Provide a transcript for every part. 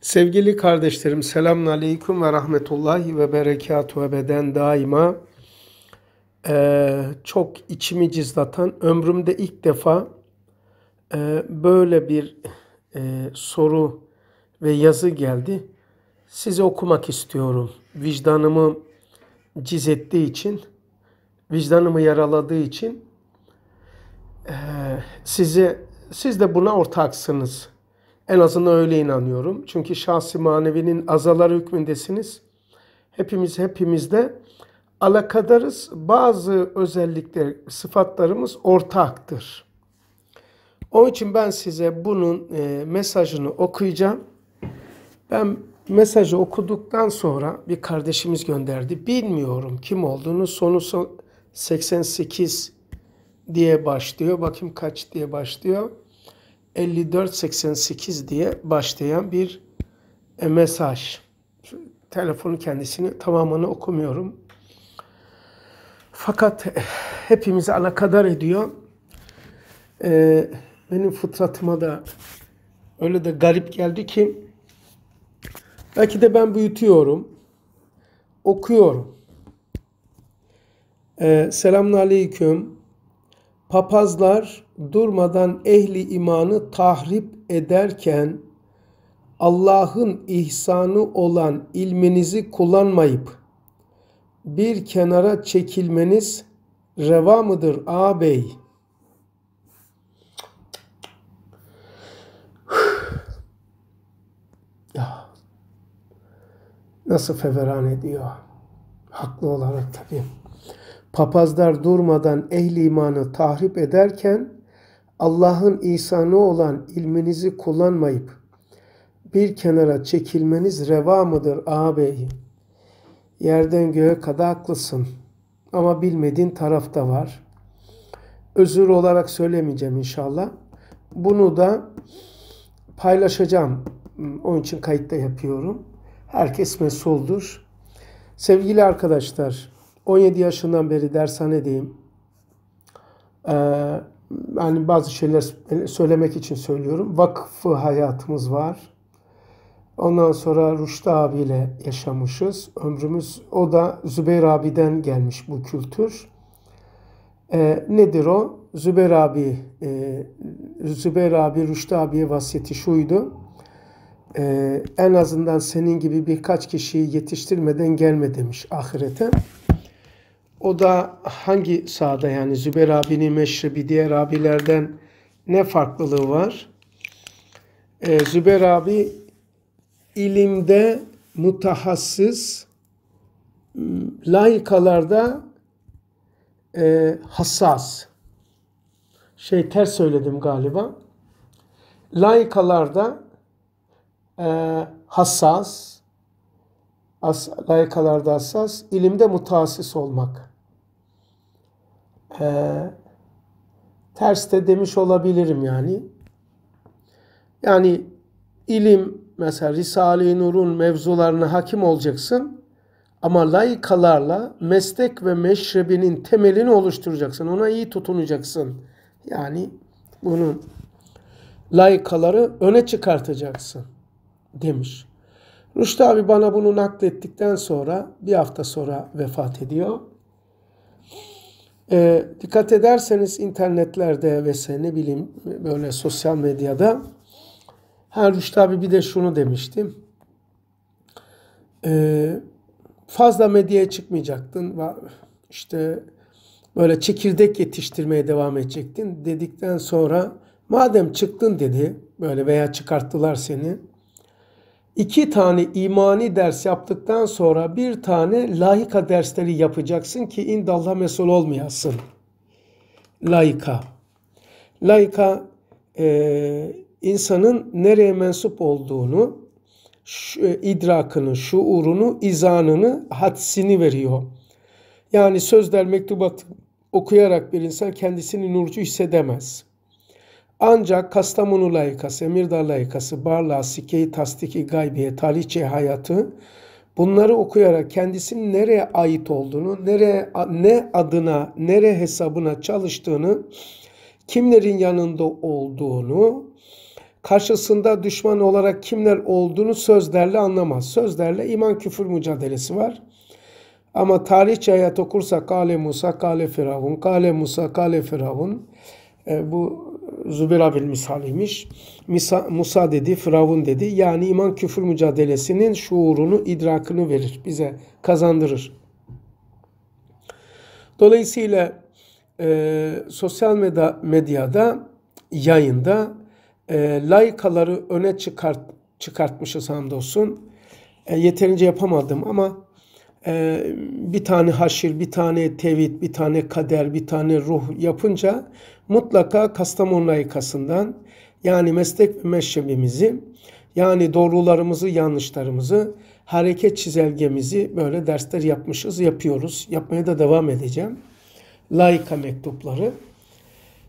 Sevgili kardeşlerim selamun aleyküm ve rahmetullahi ve berekatü ve beden daima ee, çok içimi cızlatan ömrümde ilk defa e, böyle bir e, soru ve yazı geldi. Size okumak istiyorum. Vicdanımı ciz ettiği için, vicdanımı yaraladığı için e, size siz de buna ortaksınız.'' En azından öyle inanıyorum. Çünkü şahsi manevinin azalar hükmündesiniz. Hepimiz hepimizde alakadarız. Bazı özellikler, sıfatlarımız ortaktır. Onun için ben size bunun e, mesajını okuyacağım. Ben mesajı okuduktan sonra bir kardeşimiz gönderdi. Bilmiyorum kim olduğunu. Sonu 88 diye başlıyor. Bakayım kaç diye başlıyor. 5488 diye başlayan bir e, mesaj. Telefonun kendisini tamamını okumuyorum. Fakat eh, hepimizi alakadar ediyor. E, benim fıtratıma da öyle de garip geldi ki belki de ben büyütüyorum. Okuyorum. Ee, selamun aleyküm papazlar durmadan ehli imanı tahrip ederken Allah'ın ihsanı olan ilminizi kullanmayıp bir kenara çekilmeniz reva mıdır ağabey? Nasıl feveran ediyor. Haklı olarak tabii papazlar durmadan ehli imanı tahrip ederken Allah'ın ihsanı olan ilminizi kullanmayıp bir kenara çekilmeniz reva mıdır ağabeyi? Yerden göğe kadar haklısın ama bilmediğin taraf da var. Özür olarak söylemeyeceğim inşallah. Bunu da paylaşacağım. Onun için kayıtta yapıyorum. Herkes mesuldur. Sevgili arkadaşlar, 17 yaşından beri dershanedeyim. Ee, yani bazı şeyler söylemek için söylüyorum. Vakfı hayatımız var. Ondan sonra Rüştü abiyle yaşamışız. Ömrümüz o da Zübeyir abiden gelmiş bu kültür. Ee, nedir o? Zübeyir abi, e, Zübeyir abi Rüştü abiye vasiyeti şuydu. E, en azından senin gibi birkaç kişiyi yetiştirmeden gelme demiş ahirete. O da hangi sahada yani Zübeyir abinin meşrebi diğer abilerden ne farklılığı var? Ee, Zübeyir abi ilimde mutahassıs, laikalarda e, hassas. Şey ters söyledim galiba. Laikalarda e, hassas, as, layıkalarda hassas, ilimde mutasis olmak. Ee, ters de demiş olabilirim yani. Yani ilim mesela Risale-i Nur'un mevzularına hakim olacaksın ama layıkalarla meslek ve meşrebinin temelini oluşturacaksın. Ona iyi tutunacaksın. Yani bunun layıkaları öne çıkartacaksın demiş. Rüştü abi bana bunu naklettikten sonra bir hafta sonra vefat ediyor. E, dikkat ederseniz internetlerde ve ne bileyim böyle sosyal medyada her Rüştü abi bir de şunu demiştim. E, ee, fazla medyaya çıkmayacaktın. İşte böyle çekirdek yetiştirmeye devam edecektin dedikten sonra madem çıktın dedi böyle veya çıkarttılar seni İki tane imani ders yaptıktan sonra bir tane layika dersleri yapacaksın ki indallah mesul olmayasın. Layika, layika e, insanın nereye mensup olduğunu, şu, idrakını, şuurunu, izanını, hadsini veriyor. Yani sözler mektubat okuyarak bir insan kendisini nurcu hissedemez. Ancak Kastamonu layıkası, Emirdağ layıkası, Barla, sike Tastiki, Gaybiye, Talihçe Hayatı bunları okuyarak kendisinin nereye ait olduğunu, nereye, ne adına, nere hesabına çalıştığını, kimlerin yanında olduğunu, karşısında düşman olarak kimler olduğunu sözlerle anlamaz. Sözlerle iman küfür mücadelesi var. Ama tarihçi hayat okursak Kale Musa, Kale Firavun, Kale Musa, Kale Firavun e, bu Zübeyir abil misaliymiş. Misa, Musa dedi, Firavun dedi. Yani iman küfür mücadelesinin şuurunu, idrakını verir, bize kazandırır. Dolayısıyla e, sosyal medya, medyada, yayında e, laykaları öne çıkart, çıkartmışız hamdolsun. E, yeterince yapamadım ama ee, bir tane haşir, bir tane tevhid, bir tane kader, bir tane ruh yapınca mutlaka Kastamonu layıkasından yani meslek ve meşrebimizi yani doğrularımızı, yanlışlarımızı, hareket çizelgemizi böyle dersler yapmışız, yapıyoruz. Yapmaya da devam edeceğim. Laika mektupları.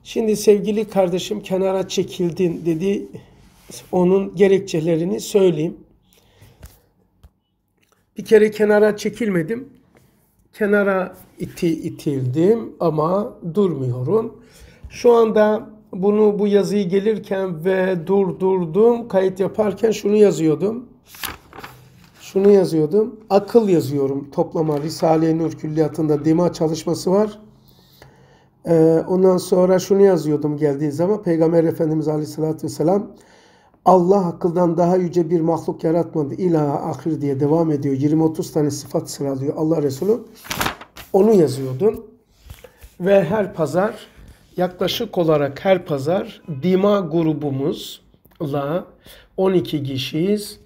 Şimdi sevgili kardeşim kenara çekildin dedi. Onun gerekçelerini söyleyeyim. Bir kere kenara çekilmedim. Kenara iti itildim ama durmuyorum. Şu anda bunu bu yazıyı gelirken ve durdurdum. Kayıt yaparken şunu yazıyordum. Şunu yazıyordum. Akıl yazıyorum toplama. Risale-i Nur Külliyatı'nda dima çalışması var. Ee, ondan sonra şunu yazıyordum geldiği zaman. Peygamber Efendimiz Aleyhisselatü Vesselam Allah akıldan daha yüce bir mahluk yaratmadı. İlahi ahir diye devam ediyor. 20-30 tane sıfat sıralıyor Allah Resulü. Onu yazıyordum. Ve her pazar Yaklaşık olarak her pazar Dima grubumuzla 12 kişiyiz.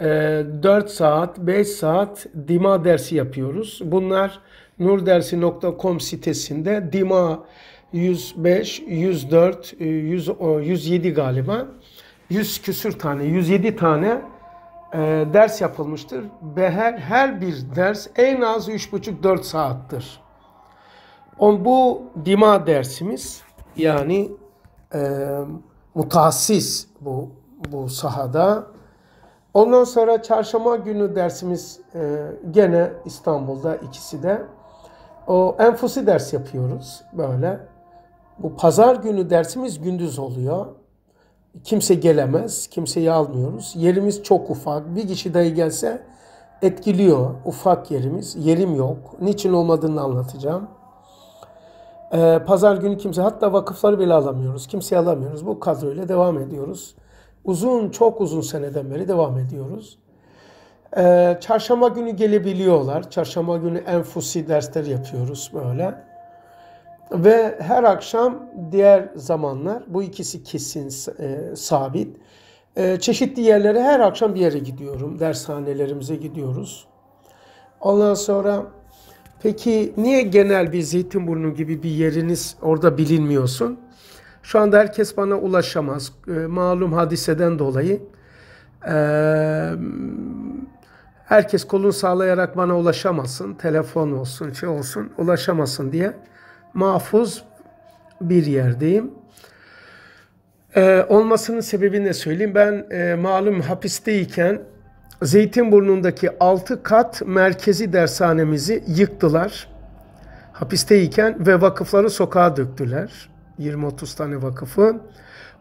4 ee, saat, 5 saat Dima dersi yapıyoruz. Bunlar nurdersi.com sitesinde Dima 105, 104, 100, 107 galiba 100 küsür tane, 107 tane e, ders yapılmıştır ve her, her bir ders en az 3,5-4 saattir. On bu dima dersimiz yani e, mutassis bu bu sahada. Ondan sonra çarşamba günü dersimiz e, gene İstanbul'da ikisi de. O enfusi ders yapıyoruz böyle. Bu pazar günü dersimiz gündüz oluyor. Kimse gelemez, kimseyi almıyoruz. Yerimiz çok ufak. Bir kişi dahi gelse etkiliyor ufak yerimiz. Yerim yok. Niçin olmadığını anlatacağım. Ee, pazar günü kimse hatta vakıfları bile alamıyoruz. Kimseyi alamıyoruz. Bu kadroyla devam ediyoruz. Uzun çok uzun seneden beri devam ediyoruz. Ee, çarşamba günü gelebiliyorlar. Çarşamba günü enfusi dersler yapıyoruz böyle. Ve her akşam diğer zamanlar bu ikisi kesin e, sabit. E, çeşitli yerlere her akşam bir yere gidiyorum. Dershanelerimize gidiyoruz. Ondan sonra Peki niye genel bir Zeytinburnu gibi bir yeriniz orada bilinmiyorsun? Şu anda herkes bana ulaşamaz. Ee, malum hadiseden dolayı. Ee, herkes kolun sağlayarak bana ulaşamasın. Telefon olsun, şey olsun, ulaşamasın diye mahfuz bir yerdeyim. Ee, olmasının sebebini de söyleyeyim. Ben e, malum hapisteyken Zeytinburnu'ndaki 6 kat merkezi dershanemizi yıktılar. Hapisteyken ve vakıfları sokağa döktüler. 20-30 tane vakıfı.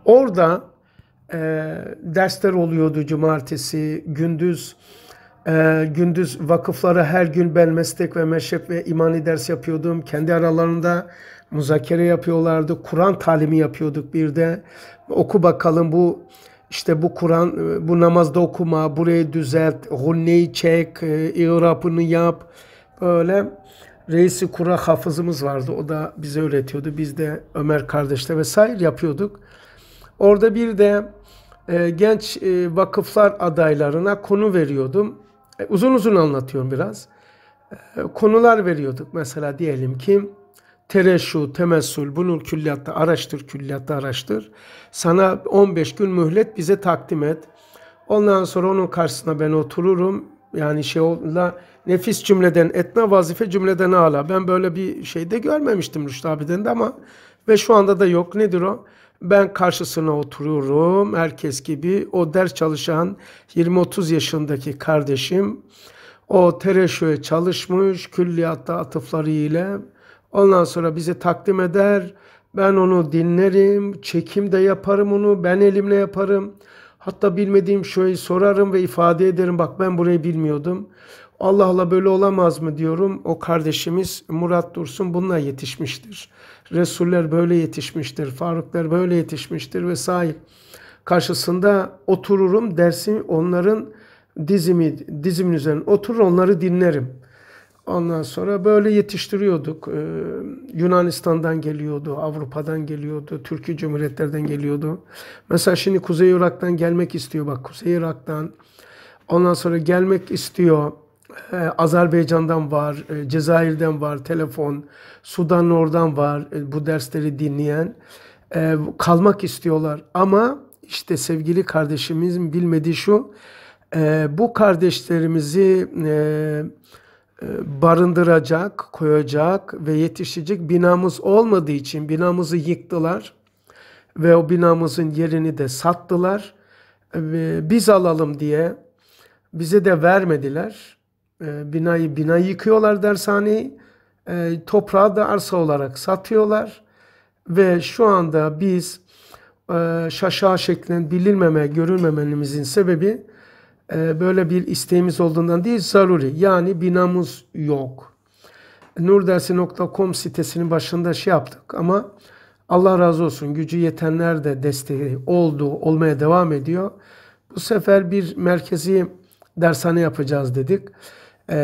Orada e, dersler oluyordu cumartesi, gündüz e, gündüz vakıflara her gün ben meslek ve meşrep ve imani ders yapıyordum. Kendi aralarında muzakere yapıyorlardı. Kur'an talimi yapıyorduk bir de. Oku bakalım bu işte bu Kur'an, e, bu namazda okuma, burayı düzelt, hunneyi çek, e, irapını yap. Böyle reisi kura hafızımız vardı. O da bize öğretiyordu. Biz de Ömer kardeşle vesaire yapıyorduk. Orada bir de e, genç e, vakıflar adaylarına konu veriyordum. uzun uzun anlatıyorum biraz. konular veriyorduk. Mesela diyelim ki tereşu, temessül, bunun külliyatta araştır, külliyatta araştır. Sana 15 gün mühlet bize takdim et. Ondan sonra onun karşısına ben otururum. Yani şey ola nefis cümleden etme vazife cümleden ala. Ben böyle bir şeyde görmemiştim Rüştü abiden de ama ve şu anda da yok. Nedir o? Ben karşısına oturuyorum herkes gibi. O ders çalışan 20-30 yaşındaki kardeşim o tereşöye çalışmış külliyatta atıflarıyla. ile Ondan sonra bize takdim eder. Ben onu dinlerim, çekim de yaparım onu, ben elimle yaparım. Hatta bilmediğim şeyi sorarım ve ifade ederim. Bak ben burayı bilmiyordum. Allah'la böyle olamaz mı diyorum. O kardeşimiz Murat Dursun bununla yetişmiştir. Resuller böyle yetişmiştir, Faruklar böyle yetişmiştir vesaire. Karşısında otururum dersin, onların dizimi, dizimin üzerine oturur onları dinlerim. Ondan sonra böyle yetiştiriyorduk. Ee, Yunanistan'dan geliyordu, Avrupa'dan geliyordu, Türkiye Cumhuriyetlerden geliyordu. Mesela şimdi Kuzey Irak'tan gelmek istiyor bak Kuzey Irak'tan. Ondan sonra gelmek istiyor. Ee, Azerbaycan'dan var, e, Cezayir'den var telefon, Sudan oradan var e, bu dersleri dinleyen. E, kalmak istiyorlar ama işte sevgili kardeşimizin bilmediği şu, e, bu kardeşlerimizi... E, e, barındıracak, koyacak ve yetişecek binamız olmadığı için binamızı yıktılar ve o binamızın yerini de sattılar. Biz alalım diye bize de vermediler. E, binayı bina yıkıyorlar dershaneyi. E, toprağı da arsa olarak satıyorlar. Ve şu anda biz şaşa şeklinde bilinmeme, görülmememizin sebebi ee, böyle bir isteğimiz olduğundan değil zaruri. Yani binamız yok. Nurdersi.com sitesinin başında şey yaptık ama Allah razı olsun gücü yetenler de desteği oldu, olmaya devam ediyor. Bu sefer bir merkezi dershane yapacağız dedik. E,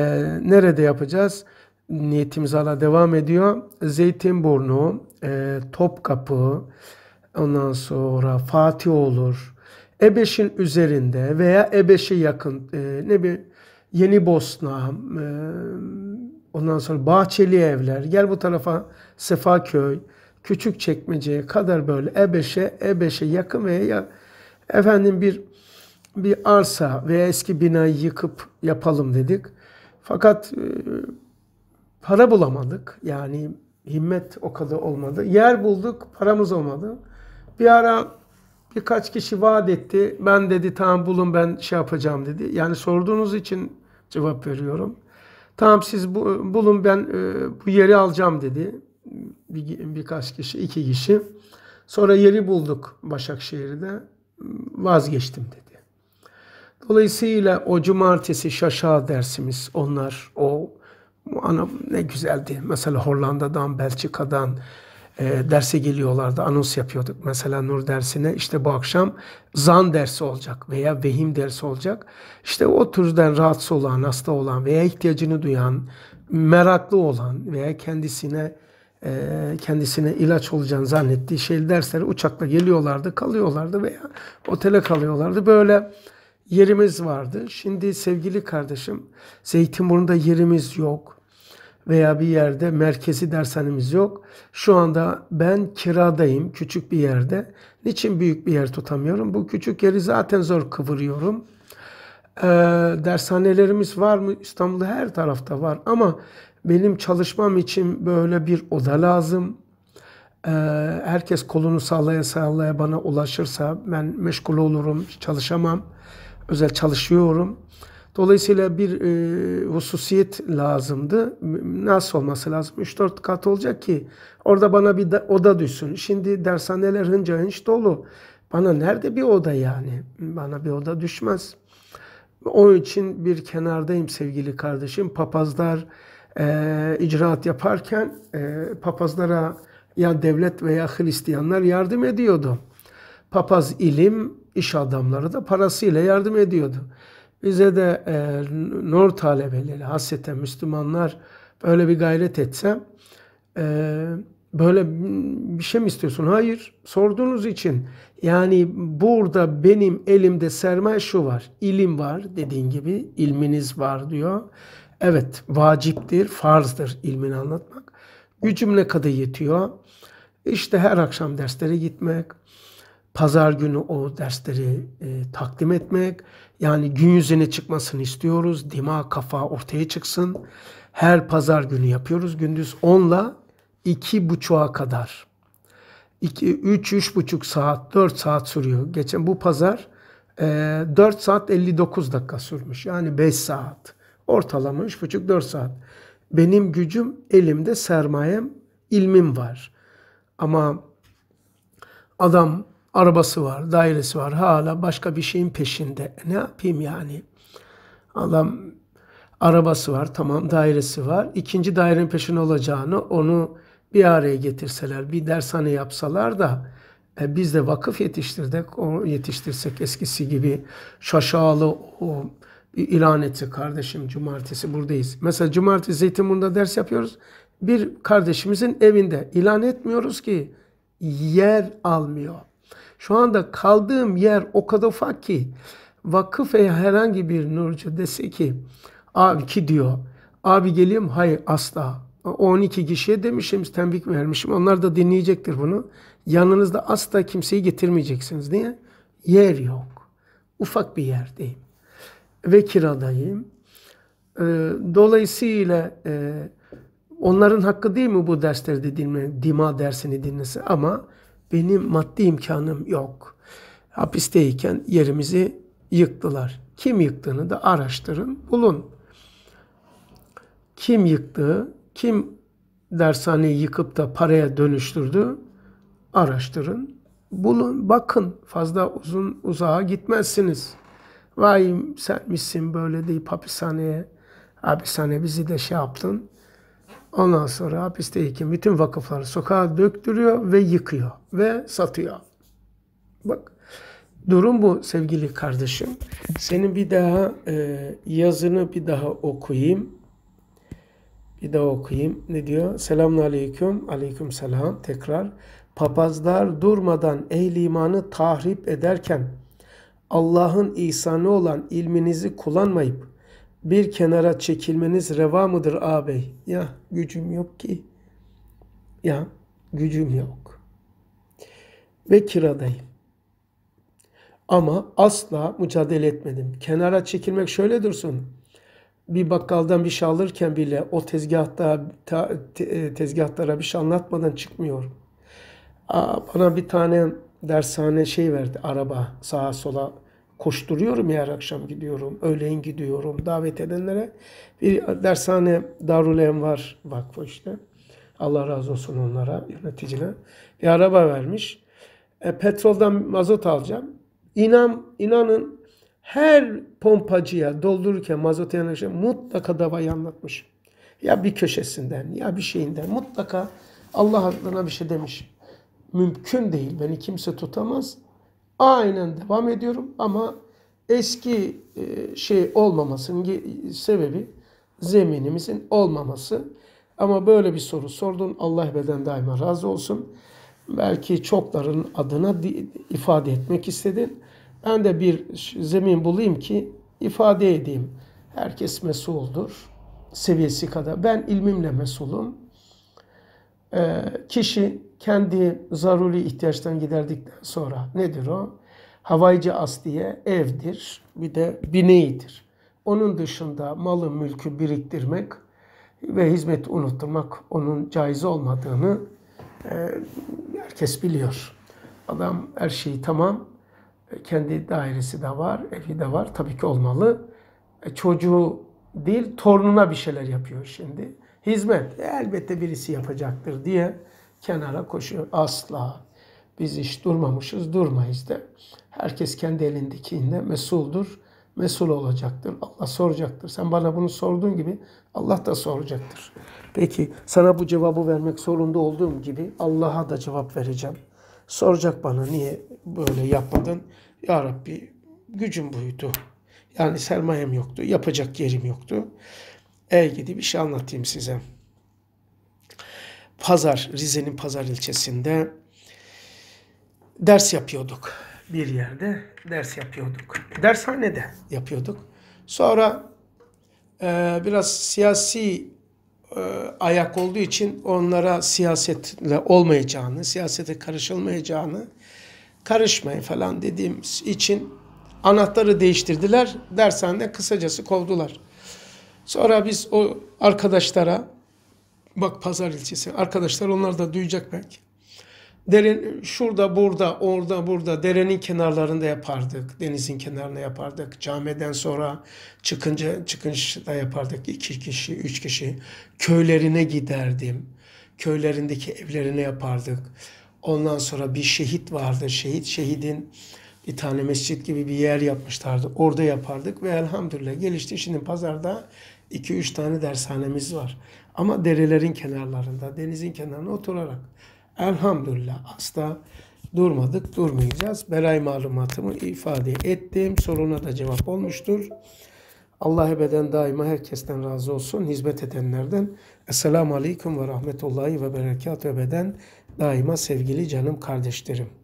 nerede yapacağız? Niyetimiz hala devam ediyor. Zeytinburnu, e, Topkapı, ondan sonra Fatih olur, Ebeşin üzerinde veya Ebeşe yakın e, ne bir Yeni Bosna, e, ondan sonra Bahçeli Evler, gel bu tarafa Sefaköy, küçük çekmeceye kadar böyle Ebeşe Ebeşe E5'e yakın veya efendim bir bir arsa veya eski binayı yıkıp yapalım dedik. Fakat e, para bulamadık. Yani himmet o kadar olmadı. Yer bulduk, paramız olmadı. Bir ara Birkaç kişi vaat etti. Ben dedi tamam bulun ben şey yapacağım dedi. Yani sorduğunuz için cevap veriyorum. Tamam siz bu, bulun ben e, bu yeri alacağım dedi. Bir, birkaç kişi, iki kişi. Sonra yeri bulduk Başakşehir'de. Vazgeçtim dedi. Dolayısıyla o cumartesi şaşa dersimiz onlar o ana ne güzeldi. Mesela Hollanda'dan, Belçika'dan, e, derse geliyorlardı. Anons yapıyorduk. Mesela nur dersine işte bu akşam zan dersi olacak veya vehim dersi olacak. İşte o türden rahatsız olan, hasta olan veya ihtiyacını duyan, meraklı olan veya kendisine e, kendisine ilaç olacağını zannettiği şey dersleri uçakla geliyorlardı, kalıyorlardı veya otele kalıyorlardı. Böyle yerimiz vardı. Şimdi sevgili kardeşim Zeytinburnu'da yerimiz yok veya bir yerde merkezi dershanemiz yok. Şu anda ben kiradayım küçük bir yerde. Niçin büyük bir yer tutamıyorum? Bu küçük yeri zaten zor kıvırıyorum. Ee, dershanelerimiz var mı? İstanbul'da her tarafta var ama benim çalışmam için böyle bir oda lazım. Ee, herkes kolunu sallaya sallaya bana ulaşırsa ben meşgul olurum, çalışamam. Özel çalışıyorum. Dolayısıyla bir e, hususiyet lazımdı. Nasıl olması lazım? 3-4 kat olacak ki orada bana bir da, oda düşsün. Şimdi dershaneler hınca hınç dolu. Bana nerede bir oda yani? Bana bir oda düşmez. O için bir kenardayım sevgili kardeşim. Papazlar e, icraat yaparken e, papazlara ya devlet veya Hristiyanlar yardım ediyordu. Papaz ilim, iş adamları da parasıyla yardım ediyordu. Bize de e, nur talebeleri, hasreten Müslümanlar böyle bir gayret etsem e, böyle bir şey mi istiyorsun? Hayır. Sorduğunuz için yani burada benim elimde sermaye şu var. İlim var dediğin gibi ilminiz var diyor. Evet vaciptir, farzdır ilmini anlatmak. Gücüm ne kadar yetiyor? İşte her akşam derslere gitmek, pazar günü o dersleri e, takdim etmek yani gün yüzüne çıkmasını istiyoruz. Dima kafa ortaya çıksın. Her pazar günü yapıyoruz. Gündüz 10 ile 2.30'a kadar. 2, 3, buçuk saat, 4 saat sürüyor. Geçen bu pazar e, 4 saat 59 dakika sürmüş. Yani 5 saat. Ortalama buçuk 4 saat. Benim gücüm elimde sermayem, ilmim var. Ama adam Arabası var, dairesi var. Hala başka bir şeyin peşinde. Ne yapayım yani? Adam arabası var, tamam dairesi var. İkinci dairenin peşinde olacağını onu bir araya getirseler, bir dershane yapsalar da e, biz de vakıf yetiştirdik, o yetiştirsek eskisi gibi şaşalı o ilan etse kardeşim cumartesi buradayız. Mesela cumartesi Zeytinburnu'da ders yapıyoruz. Bir kardeşimizin evinde ilan etmiyoruz ki yer almıyor. Şu anda kaldığım yer o kadar ufak ki vakıf veya herhangi bir nurcu dese ki abi ki diyor abi geliyorum hayır asla 12 kişiye demişim tembih vermişim onlar da dinleyecektir bunu yanınızda asla kimseyi getirmeyeceksiniz niye? Yer yok ufak bir yerdeyim ve kiradayım ee, dolayısıyla e, onların hakkı değil mi bu dersleri dinle, dima dersini dinlesin ama benim maddi imkanım yok. Hapisteyken yerimizi yıktılar. Kim yıktığını da araştırın, bulun. Kim yıktı, kim dershaneyi yıkıp da paraya dönüştürdü araştırın, bulun, bakın. Fazla uzun uzağa gitmezsiniz. Vay sen misin böyle deyip hapishaneye, hapishane bizi de şey yaptın Ondan sonra hapisteyken bütün vakıfları sokağa döktürüyor ve yıkıyor ve satıyor. Bak durum bu sevgili kardeşim. Senin bir daha e, yazını bir daha okuyayım. Bir daha okuyayım. Ne diyor? Selamun aleyküm. Aleyküm selam. Tekrar. Papazlar durmadan ehli imanı tahrip ederken Allah'ın ihsanı olan ilminizi kullanmayıp bir kenara çekilmeniz reva mıdır ağabey? Ya gücüm yok ki. Ya gücüm yok. Ve kiradayım. Ama asla mücadele etmedim. Kenara çekilmek şöyle dursun. Bir bakkaldan bir şey alırken bile o tezgahta te, e, tezgahlara bir şey anlatmadan çıkmıyor. Aa, bana bir tane dershane şey verdi araba sağa sola koşturuyorum ya akşam gidiyorum, öğleyin gidiyorum davet edenlere. Bir dershane Darul Envar Vakfı işte. Allah razı olsun onlara, yöneticine. Bir araba vermiş. E, petroldan mazot alacağım. İnan, inanın her pompacıya doldururken mazot yanaşan şey mutlaka davayı anlatmış. Ya bir köşesinden ya bir şeyinden mutlaka Allah adına bir şey demiş. Mümkün değil. Beni kimse tutamaz. Aynen devam ediyorum ama eski e, şey olmamasının sebebi zeminimizin olmaması. Ama böyle bir soru sordun. Allah beden daima razı olsun. Belki çokların adına ifade etmek istedin. Ben de bir zemin bulayım ki ifade edeyim. Herkes mesuldur. Seviyesi kadar. Ben ilmimle mesulum. Ee, kişi kendi zaruri ihtiyaçtan giderdikten sonra nedir o? Havaycı asliye evdir, bir de bineğidir. Onun dışında malı mülkü biriktirmek ve hizmet unutturmak onun caiz olmadığını e, herkes biliyor. Adam her şeyi tamam, e, kendi dairesi de var, evi de var, tabii ki olmalı. E, çocuğu değil, torununa bir şeyler yapıyor şimdi. Hizmet elbette birisi yapacaktır diye kenara koşuyor. Asla. Biz hiç durmamışız, durmayız da. Herkes kendi elindekiinde mesuldur, mesul olacaktır. Allah soracaktır. Sen bana bunu sorduğun gibi Allah da soracaktır. Peki sana bu cevabı vermek zorunda olduğum gibi Allah'a da cevap vereceğim. Soracak bana niye böyle yapmadın? Ya Rabbi gücüm buydu. Yani sermayem yoktu. Yapacak yerim yoktu. Ey gidip bir şey anlatayım size. Pazar, Rize'nin Pazar ilçesinde ders yapıyorduk. Bir yerde ders yapıyorduk. Dershanede yapıyorduk. Sonra e, biraz siyasi e, ayak olduğu için onlara siyasetle olmayacağını, siyasete karışılmayacağını, karışmayın falan dediğimiz için anahtarı değiştirdiler. Dershanede kısacası kovdular. Sonra biz o arkadaşlara Bak pazar ilçesi. Arkadaşlar onlar da duyacak belki. Derin, şurada, burada, orada, burada derenin kenarlarında yapardık. Denizin kenarında yapardık. Camiden sonra çıkınca çıkışta yapardık. iki kişi, üç kişi. Köylerine giderdim. Köylerindeki evlerine yapardık. Ondan sonra bir şehit vardı. Şehit, şehidin bir tane mescit gibi bir yer yapmışlardı. Orada yapardık ve elhamdülillah gelişti. Şimdi pazarda 2-3 tane dershanemiz var. Ama derelerin kenarlarında, denizin kenarına oturarak elhamdülillah asla durmadık, durmayacağız. Beray malumatımı ifade ettim. Soruna da cevap olmuştur. Allah ebeden daima herkesten razı olsun. Hizmet edenlerden. Esselamu Aleyküm ve Rahmetullahi ve Berekatü ebeden daima sevgili canım kardeşlerim.